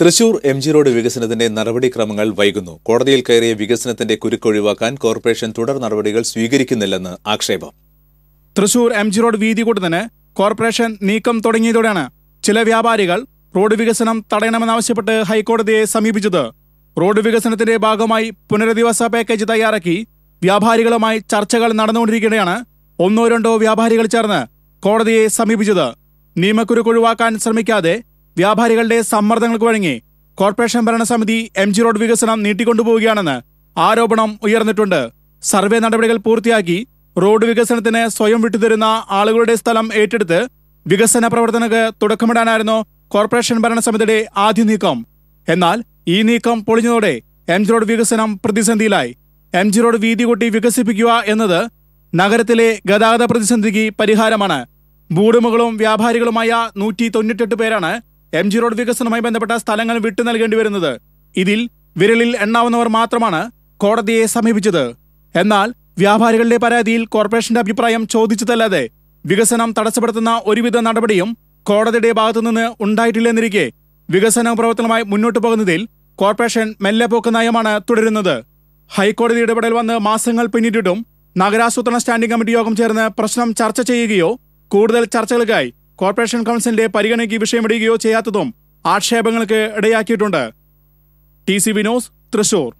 Thrissur M G road വികസനത്തിന്റെ നടപടിക്രമങ്ങൾ വൈകുന്നു കോടതിയിൽ കയറിയ വികസനത്തിന്റെ കുരുക്കൊഴിവാക്കാൻ കോർപ്പറേഷൻ തുടർ നടപടികൾ സ്വീകരിക്കുന്നില്ലെന്ന് ആക്ഷേപം തൃശൂർ എം ജി റോഡ് വീതി കൂട്ടുന്നതിന് കോർപ്പറേഷൻ നീക്കം തുടങ്ങിയതോടെയാണ് ചില വ്യാപാരികൾ റോഡ് വികസനം തടയണമെന്നാവശ്യപ്പെട്ട് ഹൈക്കോടതിയെ സമീപിച്ചത് റോഡ് വികസനത്തിന്റെ ഭാഗമായി പുനരധിവാസ പാക്കേജ് തയ്യാറാക്കി വ്യാപാരികളുമായി ചർച്ചകൾ നടന്നുകൊണ്ടിരിക്കുകയാണ് ഒന്നോ രണ്ടോ വ്യാപാരികൾ ചേർന്ന് കോടതിയെ സമീപിച്ചത് നിയമക്കുരുക്കൊഴിവാക്കാൻ ശ്രമിക്കാതെ വ്യാപാരികളുടെ സമ്മർദ്ദങ്ങൾക്ക് വഴങ്ങി കോർപ്പറേഷൻ ഭരണസമിതി എം ജി റോഡ് വികസനം നീട്ടിക്കൊണ്ടുപോവുകയാണെന്ന് ആരോപണം ഉയർന്നിട്ടുണ്ട് സർവേ നടപടികൾ പൂർത്തിയാക്കി റോഡ് വികസനത്തിന് സ്വയം വിട്ടുതരുന്ന ആളുകളുടെ സ്ഥലം ഏറ്റെടുത്ത് വികസന പ്രവർത്തനങ്ങൾക്ക് തുടക്കമിടാനായിരുന്നു കോർപ്പറേഷൻ ഭരണസമിതിയുടെ ആദ്യ നീക്കം എന്നാൽ ഈ നീക്കം പൊളിഞ്ഞതോടെ എം ജി റോഡ് വികസനം പ്രതിസന്ധിയിലായി എം ജി റോഡ് വീതി കൂട്ടി വികസിപ്പിക്കുക എന്നത് നഗരത്തിലെ ഗതാഗത പ്രതിസന്ധിക്ക് പരിഹാരമാണ് ഭൂടമകളും വ്യാപാരികളുമായ നൂറ്റി തൊണ്ണൂറ്റെട്ട് പേരാണ് എം ജി റോഡ് വികസനവുമായി ബന്ധപ്പെട്ട സ്ഥലങ്ങൾ വിട്ടു നൽകേണ്ടി വരുന്നത് ഇതിൽ വിരലിൽ എണ്ണാവുന്നവർ മാത്രമാണ് കോടതിയെ സമീപിച്ചത് എന്നാൽ വ്യാപാരികളുടെ പരാതിയിൽ കോർപ്പറേഷന്റെ അഭിപ്രായം ചോദിച്ചതല്ലാതെ വികസനം തടസ്സപ്പെടുത്തുന്ന ഒരുവിധ നടപടിയും കോടതിയുടെ ഭാഗത്തുനിന്ന് ഉണ്ടായിട്ടില്ലെന്നിരിക്കെ വികസന പ്രവർത്തനമായി മുന്നോട്ടു പോകുന്നതിൽ കോർപ്പറേഷൻ മെല്ലെ പോക്ക് നയമാണ് തുടരുന്നത് ഹൈക്കോടതി ഇടപെടൽ വന്ന് മാസങ്ങൾ പിന്നിട്ടിട്ടും നഗരാസൂത്രണ സ്റ്റാൻഡിംഗ് കമ്മിറ്റി യോഗം ചേർന്ന് പ്രശ്നം ചർച്ച ചെയ്യുകയോ കൂടുതൽ ചർച്ചകൾക്കായി കോർപ്പറേഷൻ കൗൺസിലിന്റെ പരിഗണനയ്ക്ക് വിഷയമിടുകയോ ചെയ്യാത്തതും ആക്ഷേപങ്ങൾക്ക് ഇടയാക്കിയിട്ടുണ്ട് ടി സി വിനോസ് തൃശൂർ